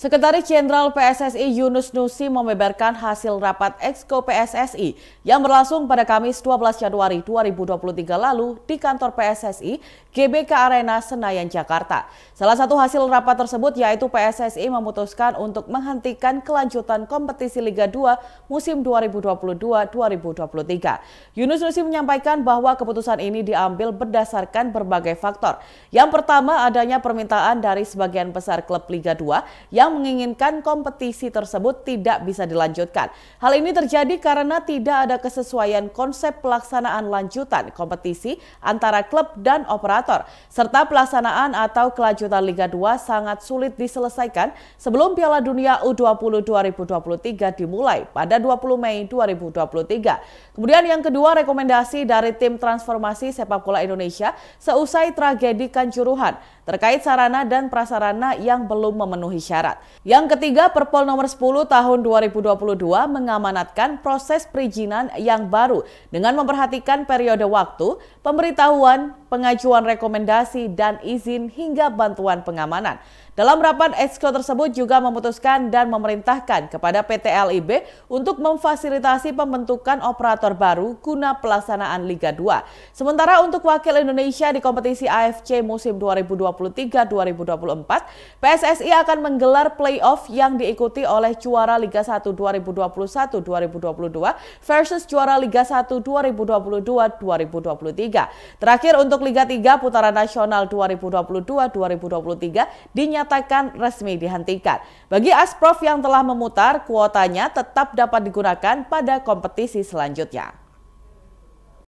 Sekretaris Jenderal PSSI Yunus Nusi membeberkan hasil rapat Exco PSSI yang berlangsung pada Kamis 12 Januari 2023 lalu di kantor PSSI GBK Arena Senayan Jakarta. Salah satu hasil rapat tersebut yaitu PSSI memutuskan untuk menghentikan kelanjutan kompetisi Liga 2 musim 2022-2023. Yunus Nusi menyampaikan bahwa keputusan ini diambil berdasarkan berbagai faktor. Yang pertama adanya permintaan dari sebagian besar klub Liga 2 yang yang menginginkan kompetisi tersebut tidak bisa dilanjutkan. Hal ini terjadi karena tidak ada kesesuaian konsep pelaksanaan lanjutan kompetisi antara klub dan operator, serta pelaksanaan atau kelanjutan Liga 2 sangat sulit diselesaikan sebelum Piala Dunia U20 2023 dimulai pada 20 Mei 2023. Kemudian yang kedua rekomendasi dari tim transformasi sepak bola Indonesia seusai tragedi Kanjuruhan terkait sarana dan prasarana yang belum memenuhi syarat. Yang ketiga, Perpol nomor 10 tahun 2022 mengamanatkan proses perizinan yang baru dengan memperhatikan periode waktu, pemberitahuan, pengajuan rekomendasi dan izin hingga bantuan pengamanan. Dalam rapat exco tersebut juga memutuskan dan memerintahkan kepada PT LIB untuk memfasilitasi pembentukan operator baru guna pelaksanaan Liga 2. Sementara untuk wakil Indonesia di kompetisi AFC musim 2023-2024, PSSI akan menggelar playoff yang diikuti oleh juara Liga 1 2021-2022 versus juara Liga 1 2022-2023. Terakhir untuk Liga 3 putaran nasional 2022-2023 dinyatakan dinyatakan resmi dihentikan. Bagi asprof yang telah memutar, kuotanya tetap dapat digunakan pada kompetisi selanjutnya.